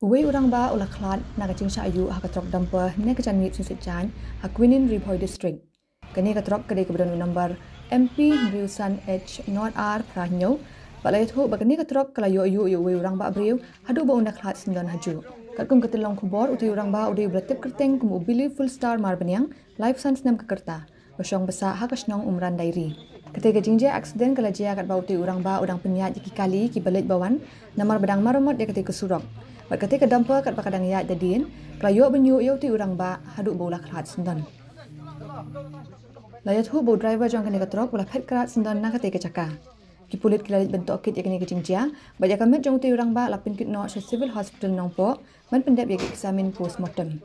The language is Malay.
Uwe orang ba ulah klat na ka cingsa ayu ha ka trok dampa ne ka chanwip sin sitjan ha kwinin ribhoi district. Ka ne ka trok ka dey ka bidonu number MP Wilson H. Not R. Prahnyo. Ba la yathu ba ka ne ka trok ka la yu ayu yu uwe urang ba abriw ha du ba unda klat sin don haju. Ka kum katilong kubor uti urang ba uday ubratip kerteng kum ubili full star marbaniang life science nam ka kerta. Ba siyong basa ha ka umran dairi. Ketika jinja aksiden kelajia kat bau ti urang ba udang penyat jiki kali ki belit bawan, nama bedang maromot dia ketika surok. Bat ketika dampa kat pakadang yat jadin, kelayu benyu yau ti urang ba haduk bau lah kerat sendan. Layat hu bau driver jang kene katrok bula pet kerat sendan na ketika caka. Ki pulit kilali bentuk kit yakni kene ke jinja, bat yakan met jang ti urang ba lapin kit no syar civil hospital Nongpo man pendap yakit kesamin post-mortem.